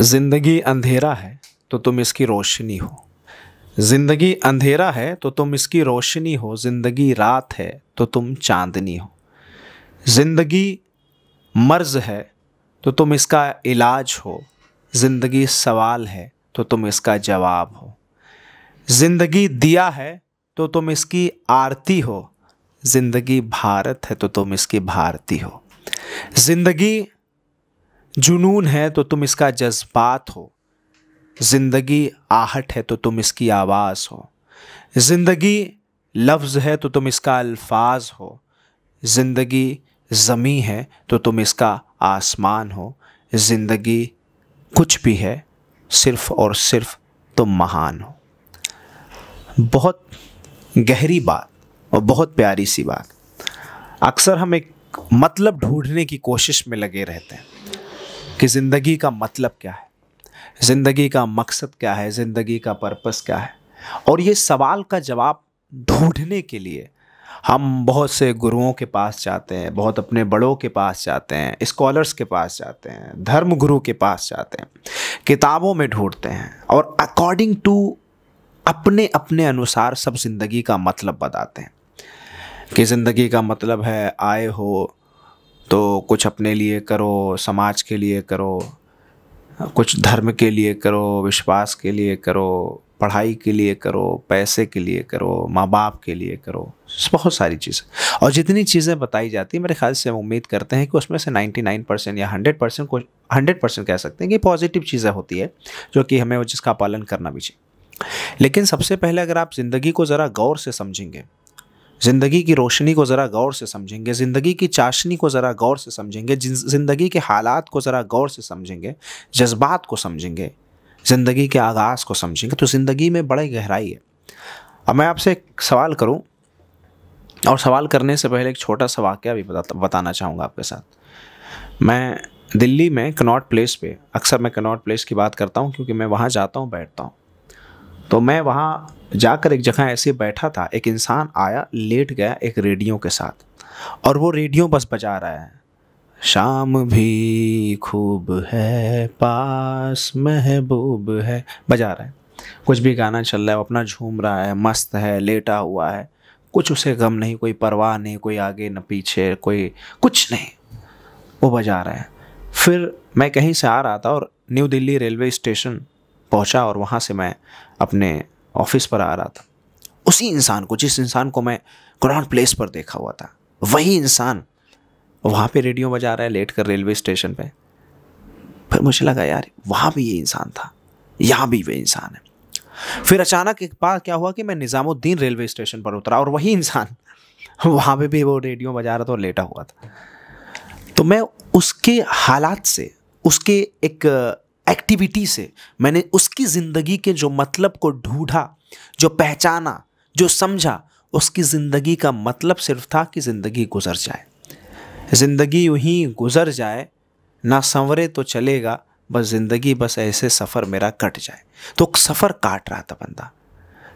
जिंदगी अंधेरा है तो तुम इसकी रोशनी हो जिंदगी अंधेरा है तो तुम इसकी रोशनी हो जिंदगी रात है तो तुम चांदनी हो जिंदगी मर्ज है तो तुम इसका इलाज हो जिंदगी सवाल है तो तुम इसका जवाब हो जिंदगी दिया है तो तुम इसकी आरती हो जिंदगी भारत है तो तुम इसकी भारती हो जिंदगी जुनून है तो तुम इसका जज्बात हो ज़िंदगी आहट है तो तुम इसकी आवाज़ हो ज़िंदगी लफ्ज़ है तो तुम इसका अल्फाज हो ज़िंदगी ज़मी है तो तुम इसका आसमान हो ज़िंदगी कुछ भी है सिर्फ़ और सिर्फ तुम महान हो बहुत गहरी बात और बहुत प्यारी सी बात अक्सर हम एक मतलब ढूंढने की कोशिश में लगे रहते हैं कि ज़िंदगी का मतलब क्या है ज़िंदगी का मकसद क्या है ज़िंदगी का पर्पस क्या है और ये सवाल का जवाब ढूंढने के लिए हम बहुत से गुरुओं के पास जाते हैं बहुत अपने बड़ों के पास जाते हैं स्कॉलर्स के पास जाते हैं धर्म गुरु के पास जाते हैं किताबों में ढूंढते हैं और अकॉर्डिंग टू अपने अपने अनुसार सब ज़िंदगी का मतलब बताते हैं कि ज़िंदगी का मतलब है आए हो तो कुछ अपने लिए करो समाज के लिए करो कुछ धर्म के लिए करो विश्वास के लिए करो पढ़ाई के लिए करो पैसे के लिए करो माँ बाप के लिए करो बहुत सारी चीज़ें और जितनी चीज़ें बताई जाती हैं मेरे ख्याल से हम उम्मीद करते हैं कि उसमें से 99 परसेंट या 100 परसेंट को हंड्रेड परसेंट कह सकते हैं कि पॉजिटिव चीज़ें होती है जो कि हमें जिसका पालन करना भी चाहिए लेकिन सबसे पहले अगर आप ज़िंदगी को ज़रा गौर से समझेंगे ज़िंदगी की रोशनी को ज़रा गौर से समझेंगे ज़िंदगी की चाशनी को ज़रा गौर से समझेंगे ज़िंदगी के हालात को ज़रा गौर से समझेंगे जज्बात को समझेंगे ज़िंदगी के आगाज़ को समझेंगे तो ज़िंदगी में बड़ी गहराई है अब मैं आपसे एक सवाल करूं और सवाल करने से पहले एक छोटा सा वाक़ भी बता, बताना चाहूँगा आपके साथ मैं दिल्ली में कनॉट प्लेस पे अक्सर मैं कनॉट प्लेस की बात करता हूँ क्योंकि मैं वहाँ जाता हूँ बैठता हूँ तो मैं वहाँ जाकर एक जगह ऐसे बैठा था एक इंसान आया लेट गया एक रेडियो के साथ और वो रेडियो बस बजा रहा है शाम भी खूब है पास महबूब है बजा रहा है कुछ भी गाना चल रहा है वो अपना झूम रहा है मस्त है लेटा हुआ है कुछ उसे गम नहीं कोई परवाह नहीं कोई आगे न पीछे कोई कुछ नहीं वो बजा रहा है फिर मैं कहीं से आ रहा था और न्यू दिल्ली रेलवे स्टेशन पहुंचा और वहाँ से मैं अपने ऑफिस पर आ रहा था उसी इंसान को जिस इंसान को मैं ग्राउंड प्लेस पर देखा हुआ था वही इंसान वहाँ पे रेडियो बजा रहा है लेट कर रेलवे स्टेशन पे फिर मुझे लगा यार वहाँ भी ये इंसान था यहाँ भी वे इंसान है फिर अचानक एक बार क्या हुआ कि मैं निज़ामुद्दीन रेलवे स्टेशन पर उतरा और वही इंसान वहाँ पे भी वो रेडियो बजा रहा था और लेटा हुआ था तो मैं उसके हालात से उसके एक एक्टिविटी से मैंने उसकी ज़िंदगी के जो मतलब को ढूंढा जो पहचाना जो समझा उसकी ज़िंदगी का मतलब सिर्फ था कि ज़िंदगी गुजर जाए ज़िंदगी यूँ ही गुज़र जाए ना संवरे तो चलेगा बस ज़िंदगी बस ऐसे सफ़र मेरा कट जाए तो सफ़र काट रहा था बंदा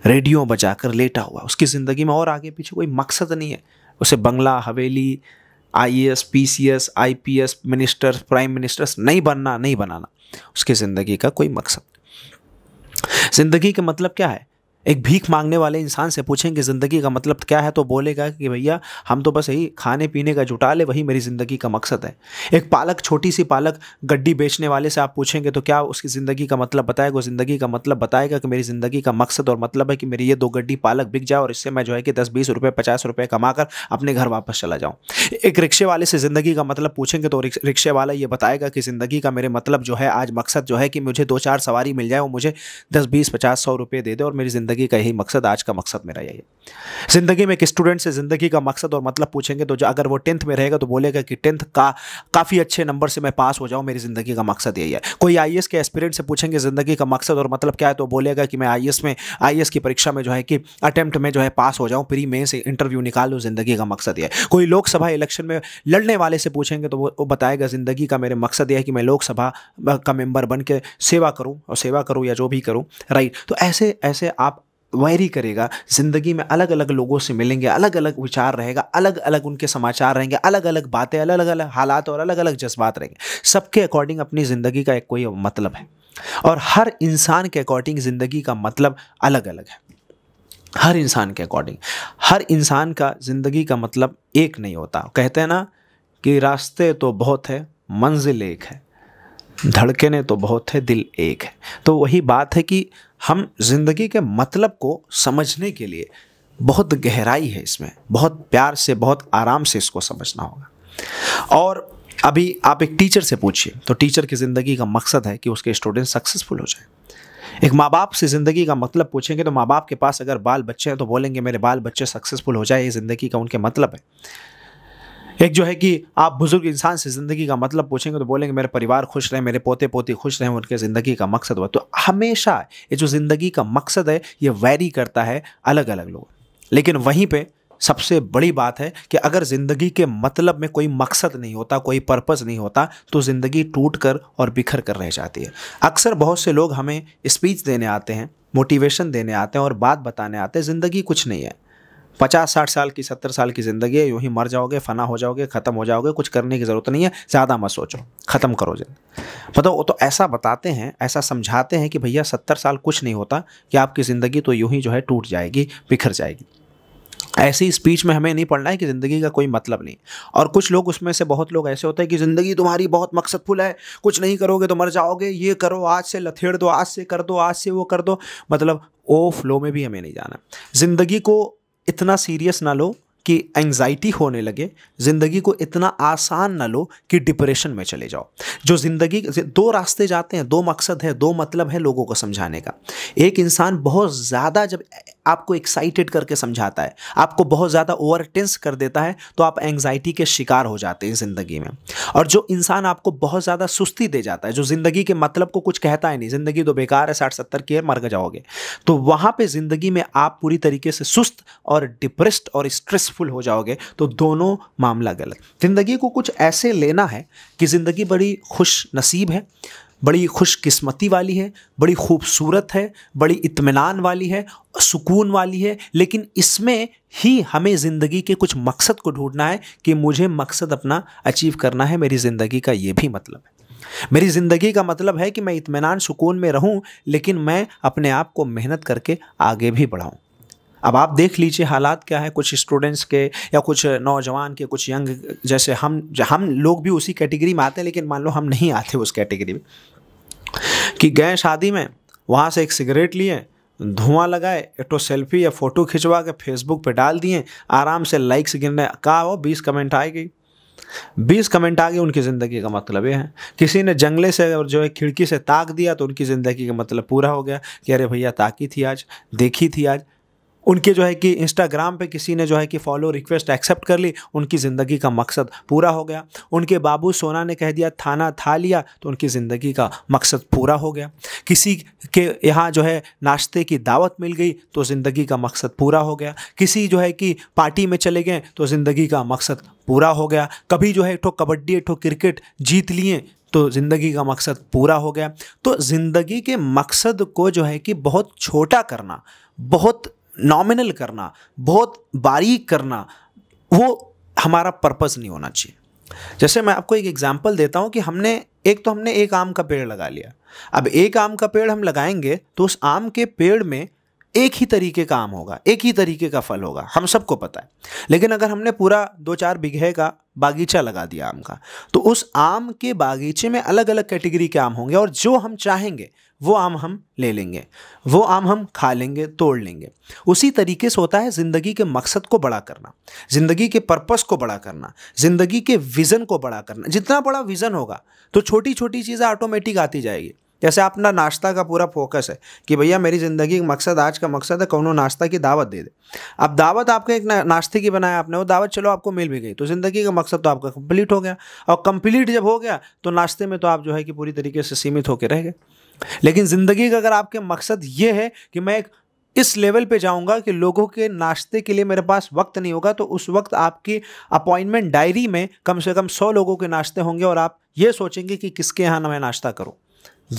रेडियो बजाकर लेटा हुआ उसकी ज़िंदगी में और आगे पीछे कोई मकसद नहीं है उसे बंगला हवेली I A S P C S I P S minister prime ministers नहीं बनना नहीं बनाना उसकी ज़िंदगी का कोई मकसद ज़िंदगी का मतलब क्या है एक भीख मांगने वाले इंसान से पूछेंगे ज़िंदगी का मतलब क्या है तो बोलेगा कि भैया हम तो बस यही खाने पीने का जुटा ले वही मेरी ज़िंदगी का मकसद है एक पालक छोटी सी पालक गड्डी बेचने वाले से आप पूछेंगे तो क्या उसकी ज़िंदगी का मतलब बताएगा ज़िंदगी का मतलब बताएगा कि मेरी ज़िंदगी का मकसद और मतलब है कि मेरी ये दो गड्डी पालक बिक जाए और इससे मैं जो है कि दस बीस रुपये पचास रुपये कमा कर अपने घर वापस चला जाऊँ एक रिक्शे वाले से ज़िंदगी का मतलब पूछेंगे तो रिक्शे वाला ये बताएगा कि ज़िंदगी का मेरे मतलब जो है आज मकसद जो है कि मुझे दो चार सवारी मिल जाए वो मुझे दस बीस पचास सौ रुपये दे दे और मेरी ज़िंदगी ज़िंदगी का यही मकसद आज का मकसद मेरा यही है ज़िंदगी में एक स्टूडेंट से ज़िंदगी का मकसद और मतलब पूछेंगे तो जो अगर वो टेंथ में रहेगा तो बोलेगा कि टेंथ का काफ़ी अच्छे नंबर से मैं पास हो जाऊँ मेरी ज़िंदगी का मकसद यही है कोई आई के एस्पिरेंट से पूछेंगे ज़िंदगी का मकसद और मतलब क्या है तो बोलेगा कि मैं आई में आई की परीक्षा में जो है कि अटैम्प्ट में जो है पास हो जाऊँ प्री में से इंटरव्यू निकाल लूँ ज़िंदगी का मकसद यह कोई लोकसभा इलेक्शन में लड़ने वाले से पूछेंगे तो वो बताएगा ज़िंदगी का मेरे मकसद यह है कि मैं लोकसभा का मेंबर बन के सेवा करूँ और सेवा करूँ या जो भी करूँ राइट तो ऐसे ऐसे आप वैरी करेगा ज़िंदगी में अलग अलग लोगों से मिलेंगे अलग अलग विचार रहेगा अलग अलग उनके समाचार रहेंगे अलग अलग बातें अलग अलग हालात और अलग अलग जज्बात रहेंगे सबके अकॉर्डिंग अपनी ज़िंदगी का एक कोई मतलब है और हर इंसान के अकॉर्डिंग ज़िंदगी का मतलब अलग अलग है हर इंसान के अकॉर्डिंग हर इंसान का ज़िंदगी का मतलब एक नहीं होता कहते हैं ना कि रास्ते तो बहुत है मंजिल एक है धड़कने तो बहुत है दिल एक है तो वही बात है कि हम जिंदगी के मतलब को समझने के लिए बहुत गहराई है इसमें बहुत प्यार से बहुत आराम से इसको समझना होगा और अभी आप एक टीचर से पूछिए तो टीचर की ज़िंदगी का मकसद है कि उसके स्टूडेंट सक्सेसफुल हो जाए एक माँ बाप से ज़िंदगी का मतलब पूछेंगे तो माँ बाप के पास अगर बाल बच्चे हैं तो बोलेंगे मेरे बाल बच्चे सक्सेसफुल हो जाए ये ज़िंदगी का उनके मतलब है एक जो है कि आप बुजुर्ग इंसान से ज़िंदगी का मतलब पूछेंगे तो बोलेंगे मेरे परिवार खुश रहे मेरे पोते पोती खुश रहें उनके ज़िंदगी का मकसद हुआ तो हमेशा ये जो ज़िंदगी का मकसद है ये वैरी करता है अलग अलग लोग लेकिन वहीं पर सबसे बड़ी बात है कि अगर ज़िंदगी के मतलब में कोई मकसद नहीं होता कोई पर्पज़ नहीं होता तो ज़िंदगी टूट कर और बिखर कर रह जाती है अक्सर बहुत से लोग हमें स्पीच देने आते हैं मोटिवेशन देने आते हैं और बात बताने आते हैं ज़िंदगी कुछ नहीं है पचास साठ साल की सत्तर साल की ज़िंदगी है यूँ ही मर जाओगे फना हो जाओगे ख़त्म हो जाओगे कुछ करने की ज़रूरत नहीं है ज़्यादा मत सोचो ख़त्म करो जिंदगी मतलब वो तो ऐसा बताते हैं ऐसा समझाते हैं कि भैया सत्तर साल कुछ नहीं होता कि आपकी ज़िंदगी तो यूँ ही जो है टूट जाएगी बिखर जाएगी ऐसी स्पीच में हमें नहीं पढ़ना है कि ज़िंदगी का कोई मतलब नहीं और कुछ लोग उसमें से बहुत लोग ऐसे होते हैं कि ज़िंदगी तुम्हारी बहुत मकसदफुल है कुछ नहीं करोगे तो मर जाओगे ये करो आज से लथेड़ दो आज से कर दो आज से वो कर दो मतलब ओ फ्लो में भी हमें नहीं जाना ज़िंदगी को इतना सीरियस ना लो कि एंग्जाइटी होने लगे ज़िंदगी को इतना आसान ना लो कि डिप्रेशन में चले जाओ जो ज़िंदगी दो रास्ते जाते हैं दो मकसद है दो मतलब है लोगों को समझाने का एक इंसान बहुत ज़्यादा जब आपको एक्साइटेड करके समझाता है आपको बहुत ज़्यादा ओवर टेंस कर देता है तो आप एंग्जाइटी के शिकार हो जाते हैं ज़िंदगी में और जो इंसान आपको बहुत ज़्यादा सुस्ती दे जाता है जो ज़िंदगी के मतलब को कुछ कहता है नहीं ज़िंदगी तो बेकार है साठ सत्तर की है मर जाओगे तो वहाँ पर ज़िंदगी में आप पूरी तरीके से सुस्त और डिप्रेस्ड और स्ट्रेस रिवेंजफुल हो जाओगे तो दोनों मामला गलत ज़िंदगी को कुछ ऐसे लेना है कि ज़िंदगी बड़ी खुश नसीब है बड़ी खुशकस्मती वाली है बड़ी खूबसूरत है बड़ी इत्मीनान वाली है सुकून वाली है लेकिन इसमें ही हमें ज़िंदगी के कुछ मकसद को ढूंढना है कि मुझे मकसद अपना अचीव करना है मेरी ज़िंदगी का ये भी मतलब है मेरी ज़िंदगी का मतलब है कि मैं इतमान सुकून में रहूं लेकिन मैं अपने आप को मेहनत करके आगे भी बढ़ाऊं अब आप देख लीजिए हालात क्या है कुछ स्टूडेंट्स के या कुछ नौजवान के कुछ यंग जैसे हम हम लोग भी उसी कैटेगरी में आते हैं लेकिन मान लो हम नहीं आते उस कैटेगरी में कि गए शादी में वहाँ से एक सिगरेट लिए धुआं लगाए एक तो सेल्फी या फ़ोटो खिंचवा के फेसबुक पे डाल दिए आराम से लाइक्स गिरने कहा वो बीस कमेंट आ गई बीस कमेंट आ गए उनकी ज़िंदगी का मतलब ये है किसी ने जंगले से और जो है खिड़की से ताक दिया तो उनकी ज़िंदगी का मतलब पूरा हो गया कि अरे भैया ताकी थी आज देखी थी आज उनके जो है कि इंस्टाग्राम पे किसी ने जो है कि फॉलो रिक्वेस्ट एक्सेप्ट कर ली उनकी ज़िंदगी का मकसद पूरा हो गया उनके बाबू सोना ने कह दिया थाना था लिया तो उनकी ज़िंदगी का मकसद पूरा हो गया किसी के यहाँ जो है नाश्ते की दावत मिल गई तो ज़िंदगी का मकसद पूरा हो गया किसी जो है कि पार्टी में चले गए तो ज़िंदगी का मकसद पूरा हो गया कभी जो है एक ठो कबड्डी एक ठो क्रिकेट जीत लिए तो ज़िंदगी का मकसद पूरा हो गया तो ज़िंदगी के मकसद को जो है कि बहुत छोटा करना बहुत नॉमिनल करना बहुत बारीक करना वो हमारा पर्पस नहीं होना चाहिए जैसे मैं आपको एक एग्जाम्पल देता हूँ कि हमने एक तो हमने एक आम का पेड़ लगा लिया अब एक आम का पेड़ हम लगाएंगे तो उस आम के पेड़ में एक ही तरीके का आम होगा एक ही तरीके का फल होगा हम सबको पता है लेकिन अगर हमने पूरा दो चार बीघे का बागीचा लगा दिया आम का तो उस आम के बागीचे में अलग अलग कैटेगरी के आम होंगे और जो हम चाहेंगे वो आम हम ले लेंगे वो आम हम खा लेंगे तोड़ लेंगे उसी तरीके से होता है ज़िंदगी के मकसद को बड़ा करना ज़िंदगी के पर्पस को बड़ा करना ज़िंदगी के विज़न को बड़ा करना जितना बड़ा विज़न होगा तो छोटी छोटी चीज़ें ऑटोमेटिक आती जाएगी जैसे अपना नाश्ता का पूरा फोकस है कि भैया मेरी ज़िंदगी का मकसद आज का मकसद है कौनों नाश्ता की दावत दे दे अब दावत आपके एक नाश्ते की बनाया आपने वो दावत चलो आपको मिल भी गई तो ज़िंदगी का मकसद तो आपका कंप्लीट हो गया और कंप्लीट जब हो गया तो नाश्ते में तो आप जो है कि पूरी तरीके से सीमित होकर रह गए लेकिन ज़िंदगी का अगर आपके मकसद ये है कि मैं एक इस लेवल पे जाऊंगा कि लोगों के नाश्ते के लिए मेरे पास वक्त नहीं होगा तो उस वक्त आपकी अपॉइंटमेंट डायरी में कम से कम सौ लोगों के नाश्ते होंगे और आप ये सोचेंगे कि किसके यहाँ मैं नाश्ता करूँ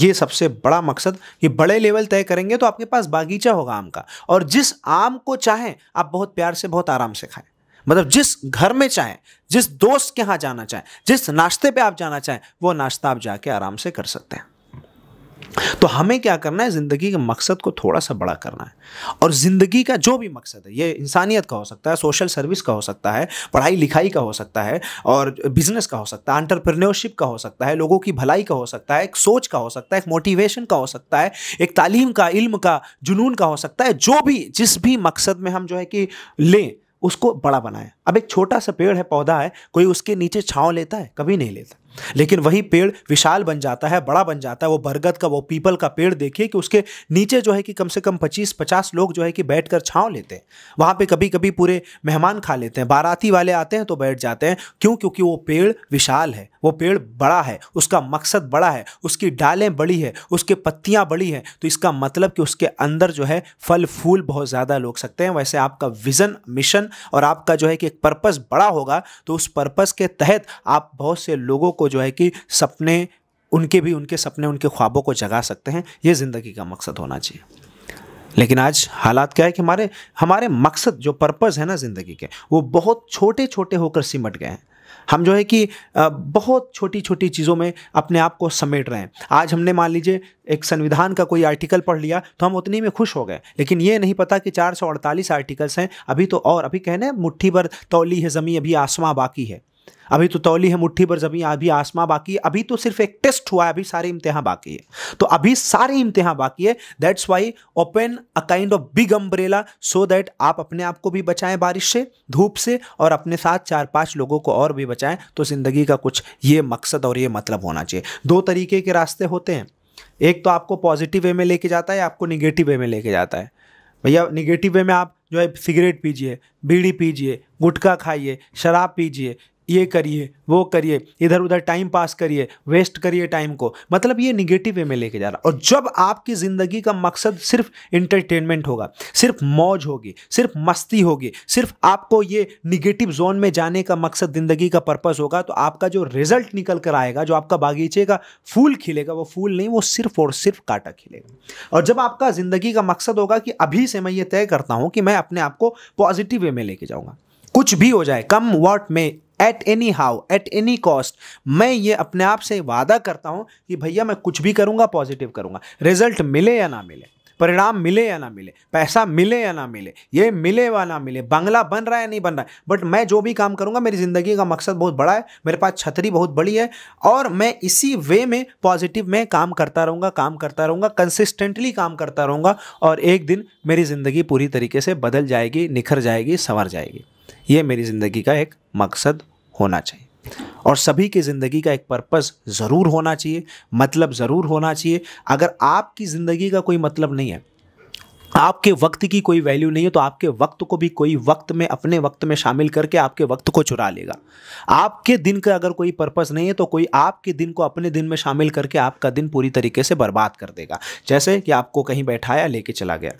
ये सबसे बड़ा मकसद कि बड़े लेवल तय करेंगे तो आपके पास बागीचा होगा आम का और जिस आम को चाहें आप बहुत प्यार से बहुत आराम से खाएं मतलब जिस घर में चाहें जिस दोस्त के यहाँ जाना चाहें जिस नाश्ते पे आप जाना चाहें वो नाश्ता आप जाके आराम से कर सकते हैं तो हमें क्या करना है ज़िंदगी के मकसद को थोड़ा सा बड़ा करना है और ज़िंदगी का जो भी मकसद है ये इंसानियत का हो सकता है सोशल सर्विस का हो सकता है पढ़ाई लिखाई का हो सकता है और बिजनेस का हो सकता है एंटरप्रेन्योरशिप का हो सकता है लोगों की भलाई का हो सकता है एक सोच का हो सकता है एक मोटिवेशन का हो सकता है एक तालीम का इल्म का जुनून का हो सकता है जो भी जिस भी मकसद में हम जो है कि लें उसको बड़ा बनाएं अब एक छोटा सा पेड़ है पौधा है कोई उसके नीचे छाँव लेता है कभी नहीं लेता लेकिन वही पेड़ विशाल बन जाता है बड़ा बन जाता है वो बरगद का वो पीपल का पेड़ देखिए कि उसके नीचे जो है कि कम से कम पच्चीस पचास लोग जो है कि बैठ कर छाँव लेते हैं वहाँ पर कभी कभी पूरे मेहमान खा लेते हैं बाराती वाले आते हैं तो बैठ जाते हैं क्यों क्योंकि वो पेड़ विशाल है वो पेड़ बड़ा है उसका मकसद बड़ा है उसकी डालें बड़ी है उसके पत्तियाँ बड़ी हैं तो इसका मतलब कि उसके अंदर जो है फल फूल बहुत ज़्यादा लोग सकते हैं वैसे आपका विज़न मिशन और आपका जो है कि एक पर्पज़ बड़ा होगा तो उस पर्पज़ के तहत आप बहुत से लोगों को जो है कि सपने उनके भी उनके सपने उनके ख्वाबों को जगा सकते हैं ये ज़िंदगी का मकसद होना चाहिए लेकिन आज हालात क्या है कि हमारे हमारे मकसद जो पर्पज़ है ना ज़िंदगी के वो बहुत छोटे छोटे होकर सिमट गए हैं हम जो है कि बहुत छोटी छोटी चीज़ों में अपने आप को समेट रहे हैं आज हमने मान लीजिए एक संविधान का कोई आर्टिकल पढ़ लिया तो हम उतनी में खुश हो गए लेकिन ये नहीं पता कि 448 आर्टिकल्स हैं अभी तो और अभी कहने मुट्ठी भर तौली है ज़मी अभी आसमां बाकी है अभी तो तौली है मुट्ठी पर जमी अभी आसमां बाकी है अभी तो सिर्फ एक टेस्ट हुआ है अभी सारे इम्तिहान बाकी है तो अभी सारे इम्तिहान बाकी है that's why open a kind of big umbrella so that आप अपने आप को भी बचाएं बारिश से धूप से और अपने साथ चार पांच लोगों को और भी बचाएं तो ज़िंदगी का कुछ ये मकसद और ये मतलब होना चाहिए दो तरीके के रास्ते होते हैं एक तो आपको पॉजिटिव वे में लेके जाता है आपको निगेटिव वे में लेके जाता है भैया निगेटिव वे में आप जो है सिगरेट पीजिए बीड़ी पीजिए गुटखा खाइए शराब पीजिए ये करिए वो करिए इधर उधर टाइम पास करिए वेस्ट करिए टाइम को मतलब ये निगेटिव वे में लेके जा रहा और जब आपकी ज़िंदगी का मकसद सिर्फ इंटरटेनमेंट होगा सिर्फ मौज होगी सिर्फ मस्ती होगी सिर्फ आपको ये निगेटिव जोन में जाने का मकसद ज़िंदगी का पर्पज़ होगा तो आपका जो रिजल्ट निकल कर आएगा जो आपका बागीचे का फूल खिलेगा वो फूल नहीं वो सिर्फ और सिर्फ काटा खिलेगा और जब आपका ज़िंदगी का मकसद होगा कि अभी से मैं ये तय करता हूँ कि मैं अपने आप को पॉजिटिव वे में लेके जाऊँगा कुछ भी हो जाए come what may at any how at any cost मैं ये अपने आप से वादा करता हूँ कि भैया मैं कुछ भी करूँगा पॉजिटिव करूँगा रिजल्ट मिले या ना मिले परिणाम मिले या ना मिले पैसा मिले या ना मिले ये मिले या ना मिले बंगला बन रहा है या नहीं बन रहा है बट मैं जो भी काम करूँगा मेरी ज़िंदगी का मकसद बहुत बड़ा है मेरे पास छतरी बहुत बड़ी है और मैं इसी वे में पॉजिटिव में काम करता रहूँगा काम करता रहूँगा कंसिस्टेंटली काम करता रहूँगा और एक दिन मेरी ज़िंदगी पूरी तरीके से बदल जाएगी निखर जाएगी संवर जाएगी ये मेरी ज़िंदगी का एक मकसद होना चाहिए और सभी की ज़िंदगी का एक पर्पस ज़रूर होना चाहिए मतलब ज़रूर होना चाहिए अगर आपकी ज़िंदगी का कोई मतलब नहीं है आपके वक्त की कोई वैल्यू नहीं है तो आपके वक्त को भी कोई वक्त में अपने वक्त में शामिल करके आपके वक्त को चुरा लेगा आपके दिन का अगर कोई पर्पज़ नहीं है तो कोई आपके दिन को अपने दिन में शामिल करके आपका दिन पूरी तरीके से बर्बाद कर देगा जैसे कि आपको कहीं बैठाया लेके चला गया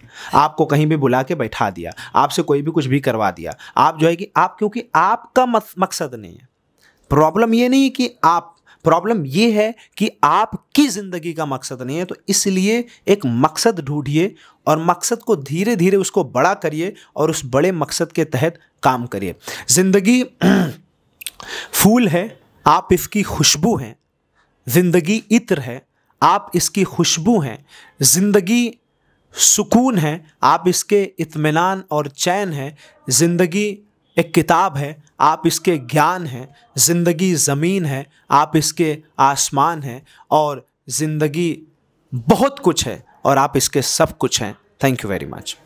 आपको कहीं भी बुला के बैठा दिया आपसे कोई भी कुछ भी करवा दिया आप जो है कि आप क्योंकि आपका मकसद नहीं है प्रॉब्लम ये नहीं कि आप प्रॉब्लम ये है कि आपकी ज़िंदगी का मकसद नहीं है तो इसलिए एक मकसद ढूंढिए और मकसद को धीरे धीरे उसको बड़ा करिए और उस बड़े मकसद के तहत काम करिए ज़िंदगी फूल है आप इसकी खुशबू हैं ज़िंदगी इत्र है आप इसकी खुशबू हैं ज़िंदगी सुकून है आप इसके इत्मीनान और चैन है ज़िंदगी एक किताब है आप इसके ज्ञान हैं ज़िंदगी ज़मीन है आप इसके आसमान हैं और ज़िंदगी बहुत कुछ है और आप इसके सब कुछ हैं थैंक यू वेरी मच